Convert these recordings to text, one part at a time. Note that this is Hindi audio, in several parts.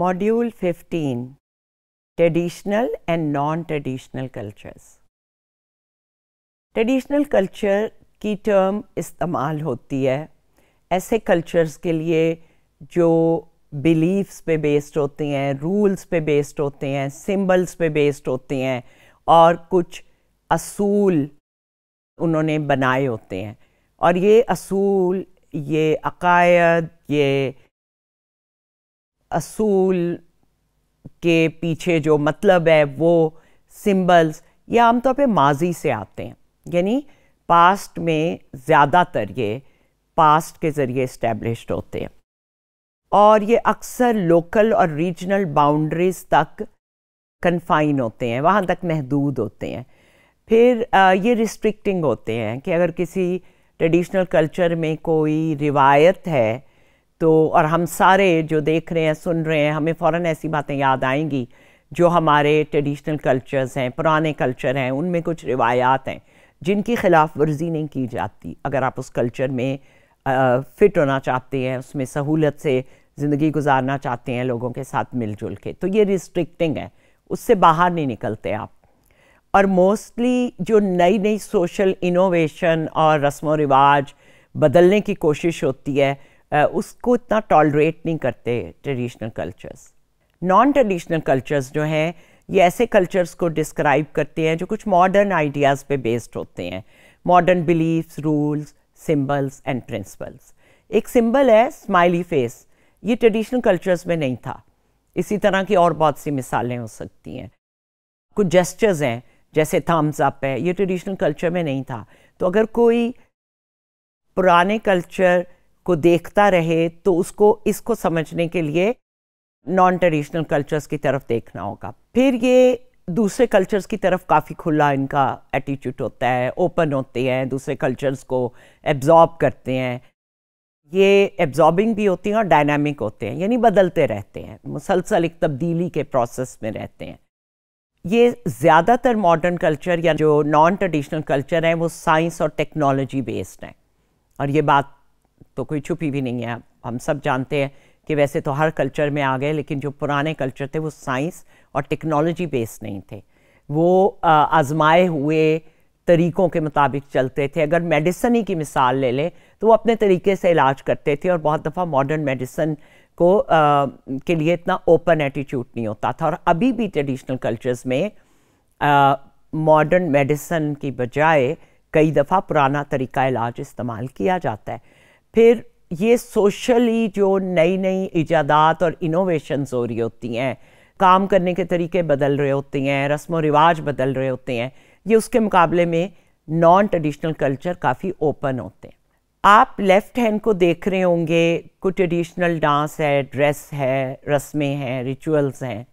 Module 15 Traditional and Non-Traditional Cultures traditional culture की टर्म इस्तेमाल होती है ऐसे कल्चर्स के लिए जो beliefs पे बेस्ड होते हैं रूल्स पे बेस्ड होते हैं symbols पे बेस्ड होते हैं और कुछ असूल उन्होंने बनाए होते हैं और ये असूल ये अकायद ये असूल के पीछे जो मतलब है वो सिंबल्स ये आमतौर पे माजी से आते हैं यानी पास्ट में ज़्यादातर ये पास्ट के ज़रिए इस्टेब्लिश होते हैं और ये अक्सर लोकल और रीजनल बाउंड्रीज तक कन्फाइन होते हैं वहाँ तक महदूद होते हैं फिर ये रिस्ट्रिक्टिंग होते हैं कि अगर किसी ट्रेडिशनल कल्चर में कोई रिवायत है तो और हम सारे जो देख रहे हैं सुन रहे हैं हमें फ़ौर ऐसी बातें याद आएंगी जो हमारे ट्रेडिशनल कल्चर्स हैं पुराने कल्चर हैं उनमें कुछ रिवायात हैं जिनकी ख़िलाफ़ वर्जी नहीं की जाती अगर आप उस कल्चर में आ, फिट होना चाहते हैं उसमें सहूलत से ज़िंदगी गुजारना चाहते हैं लोगों के साथ मिलजुल के तो ये रिस्ट्रिक्टिंग है उससे बाहर नहीं निकलते आप और मोस्टली जो नई नई सोशल इनोवेशन और रस्म व रिवाज बदलने की कोशिश होती है उसको इतना टॉलरेट नहीं करते traditional cultures non traditional cultures जो हैं ये ऐसे कल्चर्स को डिस्क्राइब करते हैं जो कुछ मॉडर्न आइडियाज़ पे बेस्ड होते हैं modern beliefs rules symbols and principles एक सिंबल है स्माइली फेस ये ट्रेडिशनल कल्चर्स में नहीं था इसी तरह की और बहुत सी मिसालें हो सकती हैं कुछ जेस्टर्स हैं जैसे थम्स अप है ये ट्रेडिशनल कल्चर में नहीं था तो अगर कोई पुराने कल्चर को देखता रहे तो उसको इसको समझने के लिए नॉन ट्रेडिशनल कल्चर्स की तरफ देखना होगा फिर ये दूसरे कल्चर्स की तरफ काफ़ी खुला इनका एटीट्यूड होता है ओपन होते हैं दूसरे कल्चर्स को एब्जॉर्ब करते हैं ये एब्जॉर्बिंग भी होती हैं और डायनामिक होते हैं यानी बदलते रहते हैं मुसलसल एक तब्दीली के प्रोसेस में रहते हैं ये ज़्यादातर मॉडर्न कल्चर या जो नॉन ट्रेडिशनल कल्चर हैं वो साइंस और टेक्नोलॉजी बेस्ड हैं और ये बात तो कोई छुपी भी नहीं है हम सब जानते हैं कि वैसे तो हर कल्चर में आ गए लेकिन जो पुराने कल्चर थे वो साइंस और टेक्नोलॉजी बेस्ड नहीं थे वो आजमाए हुए तरीकों के मुताबिक चलते थे अगर मेडिसन ही की मिसाल ले लें तो वो अपने तरीके से इलाज करते थे और बहुत दफ़ा मॉडर्न मेडिसन को आ, के लिए इतना ओपन एटीट्यूड नहीं होता था और अभी भी ट्रेडिशनल कल्चर्स में मॉडर्न मेडिसन की बजाय कई दफ़ा पुराना तरीका इलाज इस्तेमाल किया जाता है फिर ये सोशली जो नई नई ईजादात और इनोवेशंस हो रही होती हैं काम करने के तरीके बदल रहे होते हैं रस्म व रिवाज बदल रहे होते हैं ये उसके मुकाबले में नॉन ट्रेडिशनल कल्चर काफ़ी ओपन होते हैं आप लेफ़्ट हैंड को देख रहे होंगे कुछ ट्रेडिशनल डांस है ड्रेस है रस्में हैं रिचुअल्स हैं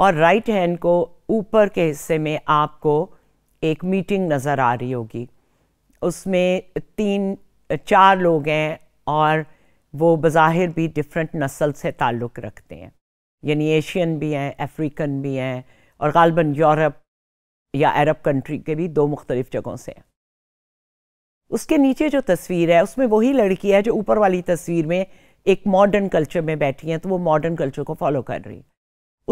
और राइट right हैंड को ऊपर के हिस्से में आपको एक मीटिंग नज़र आ रही होगी उसमें तीन चार लोग हैं और वो बज़ाहिर भी डिफरेंट नस्ल से ताल्लुक़ रखते हैं यानी एशियन भी हैं अफ्रीकन भी हैं और गालबन यूरोप या अरब कंट्री के भी दो मुख्तलिफ़ जगहों से हैं उसके नीचे जो तस्वीर है उसमें वही लड़की है जो ऊपर वाली तस्वीर में एक मॉडर्न कल्चर में बैठी हैं तो वो मॉडर्न कल्चर को फॉलो कर रही है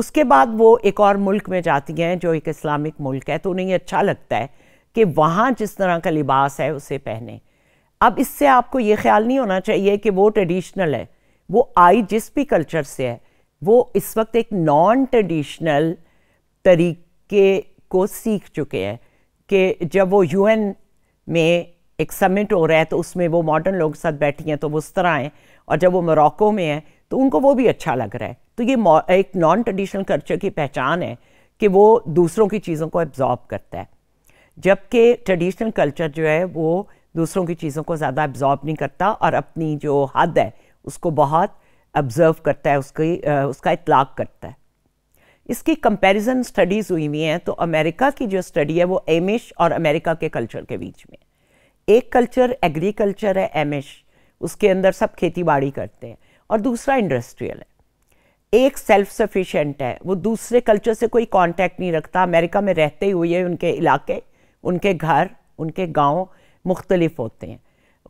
उसके बाद वो एक और मुल्क में जाती हैं जो एक इस्लामिक मुल्क है तो उन्हें ये अच्छा लगता है कि वहाँ जिस तरह का लिबास है उसे पहने अब इससे आपको ये ख्याल नहीं होना चाहिए कि वो ट्रेडिशनल है वो आई जिस भी कल्चर से है वो इस वक्त एक नॉन ट्रेडिशनल तरीके को सीख चुके हैं कि जब वो यूएन में एक समिट हो रहा है तो उसमें वो मॉडर्न लोग साथ बैठी हैं तो वो उस तरह हैं और जब वो मोरक्को में हैं तो उनको वो भी अच्छा लग रहा है तो ये एक नॉन ट्रेडिशनल कल्चर की पहचान है कि वो दूसरों की चीज़ों को एब्जॉर्ब करता है जबकि ट्रेडिशनल कल्चर जो है वो दूसरों की चीज़ों को ज़्यादा एब्जॉर्ब नहीं करता और अपनी जो हद है उसको बहुत ऑब्ज़र्व करता है उसकी उसका इतलाक करता है इसकी कंपैरिजन स्टडीज़ हुई हुई हैं तो अमेरिका की जो स्टडी है वो एमिश और अमेरिका के कल्चर के बीच में एक कल्चर एग्रीकल्चर है एमिश उसके अंदर सब खेती बाड़ी करते हैं और दूसरा इंडस्ट्रियल है एक सेल्फ सफिशेंट है वो दूसरे कल्चर से कोई कांटेक्ट नहीं रखता अमेरिका में रहते हुए उनके इलाके उनके घर उनके गांव मुख्तलिफ होते हैं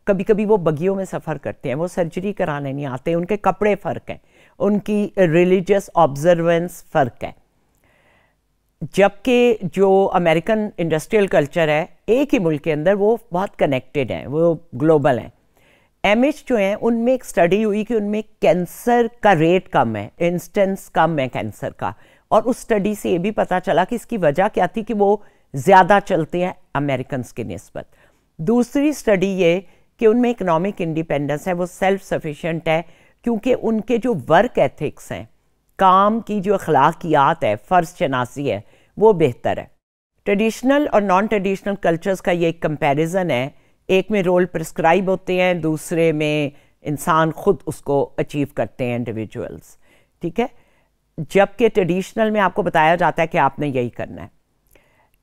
कभी कभी वो बगियों में सफ़र करते हैं वो सर्जरी कराने नहीं आते उनके कपड़े फ़र्क हैं उनकी रिलीजियस ऑब्जर्वेंस फ़र्क है जबकि जो अमेरिकन इंडस्ट्रियल कल्चर है एक ही मुल्क के अंदर वो बहुत कनेक्टेड हैं वो ग्लोबल हैं एम जो हैं उनमें एक स्टडी हुई कि उनमें कैंसर का रेट कम है इंस्टेंस कम है कैंसर का और उस स्टडी से ये भी पता चला कि इसकी वजह क्या थी कि वो ज़्यादा चलते हैं अमेरिकन की नस्बत दूसरी स्टडी ये कि उनमें इकोनॉमिक इंडिपेंडेंस है वो सेल्फ सफिशेंट है क्योंकि उनके जो वर्क एथिक्स हैं काम की जो अखलाकियात है फ़र्ज शनासी है वो बेहतर है ट्रेडिशनल और नॉन ट्रेडिशनल कल्चर्स का ये एक कंपेरिजन है एक में रोल प्रिस्क्राइब होते हैं दूसरे में इंसान खुद उसको अचीव करते हैं इंडिविजुअल्स ठीक है जबकि ट्रेडिशनल में आपको बताया जाता है कि आपने यही करना है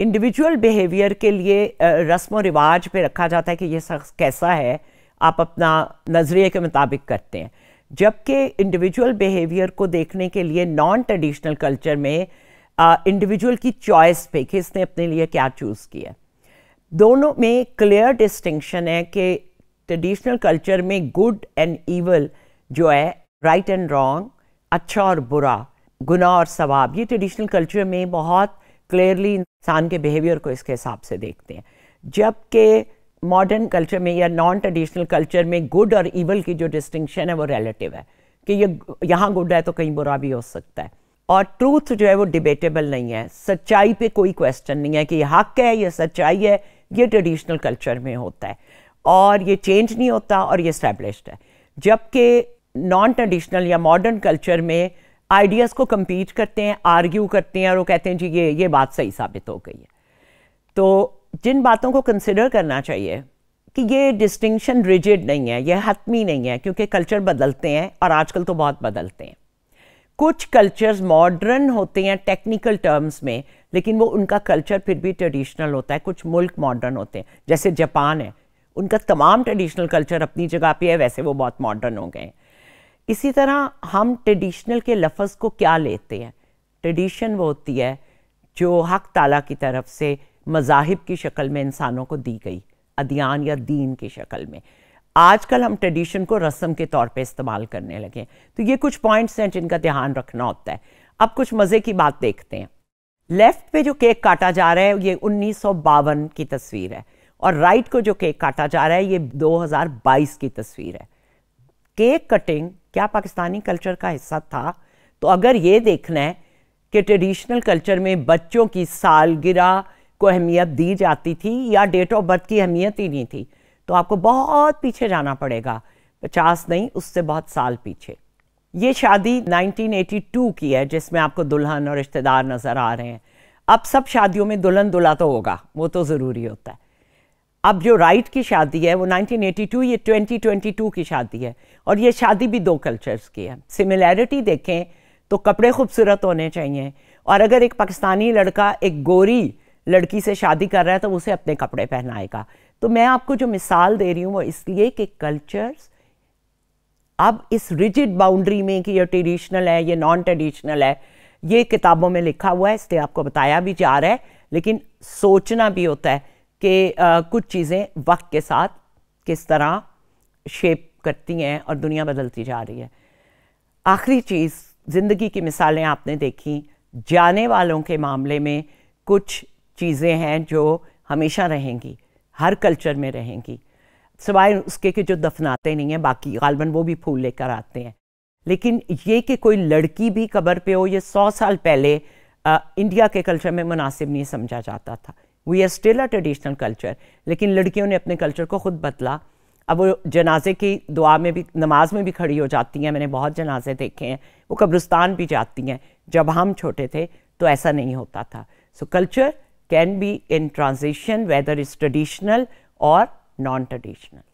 इंडिविजुअल बिहेवियर के लिए रस्म व रिवाज पे रखा जाता है कि ये शख्स कैसा है आप अपना नज़रिए के मुताबिक करते हैं जबकि इंडिविजुअल बिहेवियर को देखने के लिए नॉन ट्रेडिशनल कल्चर में इंडिविजुअल की चॉइस पे कि इसने अपने लिए क्या चूज़ किया दोनों में क्लियर डिस्टिंक्शन है कि ट्रेडिशनल कल्चर में गुड एंड ईवल जो है राइट एंड रॉन्ग अच्छा और बुरा गुना और सवाब ये ट्रेडिशनल कल्चर में बहुत क्लियरली इंसान के बिहेवियर को इसके हिसाब से देखते हैं जबकि मॉडर्न कल्चर में या नॉन ट्रेडिशनल कल्चर में गुड और ईवल की जो डिस्टिंक्शन है वो रिलेटिव है कि ये यहाँ गुड है तो कहीं बुरा भी हो सकता है और ट्रूथ जो है वो डिबेटेबल नहीं है सच्चाई पे कोई क्वेश्चन नहीं है कि ये हक है ये सच्चाई है ये ट्रेडिशनल कल्चर में होता है और ये चेंज नहीं होता और ये इस्टेब्लिश है जबकि नॉन ट्रेडिशनल या मॉडर्न कल्चर में आइडियाज़ को कम्पीट करते हैं आर्ग्यू करते हैं और वो कहते हैं जी ये ये बात सही साबित हो गई है तो जिन बातों को कंसिडर करना चाहिए कि ये डिस्टिंक्शन रिजिड नहीं है ये हतमी नहीं है क्योंकि कल्चर बदलते हैं और आजकल तो बहुत बदलते हैं कुछ कल्चर्स मॉडर्न होते हैं टेक्निकल टर्म्स में लेकिन वो उनका कल्चर फिर भी ट्रेडिशनल होता है कुछ मुल्क मॉडर्न होते हैं जैसे जापान है उनका तमाम ट्रेडिशनल कल्चर अपनी जगह पे है वैसे वो बहुत मॉडर्न हो गए हैं इसी तरह हम ट्रेडिशनल के लफ्ज़ को क्या लेते हैं ट्रेडिशन वो होती है जो हक ताला की तरफ से मजाहब की शक्ल में इंसानों को दी गई अदियान या दीन की शक्ल में आजकल हम ट्रेडिशन को रस्म के तौर पे इस्तेमाल करने लगे तो ये कुछ पॉइंट्स हैं जिनका ध्यान रखना होता है अब कुछ मज़े की बात देखते हैं लेफ्ट पे जो केक काटा जा रहा है ये उन्नीस की तस्वीर है और राइट को जो केक काटा जा रहा है ये 2022 की तस्वीर है केक कटिंग क्या पाकिस्तानी कल्चर का हिस्सा था तो अगर ये देखना है कि ट्रेडिशनल कल्चर में बच्चों की सालगिरह को अहमियत दी जाती थी या डेट ऑफ बर्थ की अहमियत ही नहीं थी तो आपको बहुत पीछे जाना पड़ेगा पचास नहीं उससे बहुत साल पीछे ये शादी 1982 की है जिसमें आपको दुल्हन और रिश्तेदार नज़र आ रहे हैं अब सब शादियों में दुल्हन दुल्हा तो होगा वो तो ज़रूरी होता है अब जो राइट की शादी है वो 1982 ये 2022 की शादी है और ये शादी भी दो कल्चर्स की है सिमिलैरिटी देखें तो कपड़े खूबसूरत होने चाहिए और अगर एक पाकिस्तानी लड़का एक गोरी लड़की से शादी कर रहा है तो उसे अपने कपड़े पहनाएगा तो मैं आपको जो मिसाल दे रही हूँ वो इसलिए कि कल्चर्स अब इस रिजिड बाउंड्री में कि ये ट्रेडिशनल है ये नॉन ट्रेडिशनल है ये किताबों में लिखा हुआ है इसलिए आपको बताया भी जा रहा है लेकिन सोचना भी होता है कि कुछ चीज़ें वक्त के साथ किस तरह शेप करती हैं और दुनिया बदलती जा रही है आखिरी चीज़ ज़िंदगी की मिसालें आपने देखी जाने वालों के मामले में कुछ चीज़ें हैं जो हमेशा रहेंगी हर कल्चर में रहेंगी सिवाय उसके के जो दफनाते नहीं हैं बाकी गालबन वो भी फूल लेकर आते हैं लेकिन ये कि कोई लड़की भी कबर पे हो ये सौ साल पहले आ, इंडिया के कल्चर में मुनासिब नहीं समझा जाता था we are still a traditional culture लेकिन लड़कियों ने अपने कल्चर को खुद बदला अब वो जनाजे की दुआ में भी नमाज में भी खड़ी हो जाती हैं मैंने बहुत जनाजे देखे हैं वो कब्रिस्तान भी जाती हैं जब हम छोटे थे तो ऐसा नहीं होता था so culture can be in transition whether is traditional और नॉन ट्रेडिशनल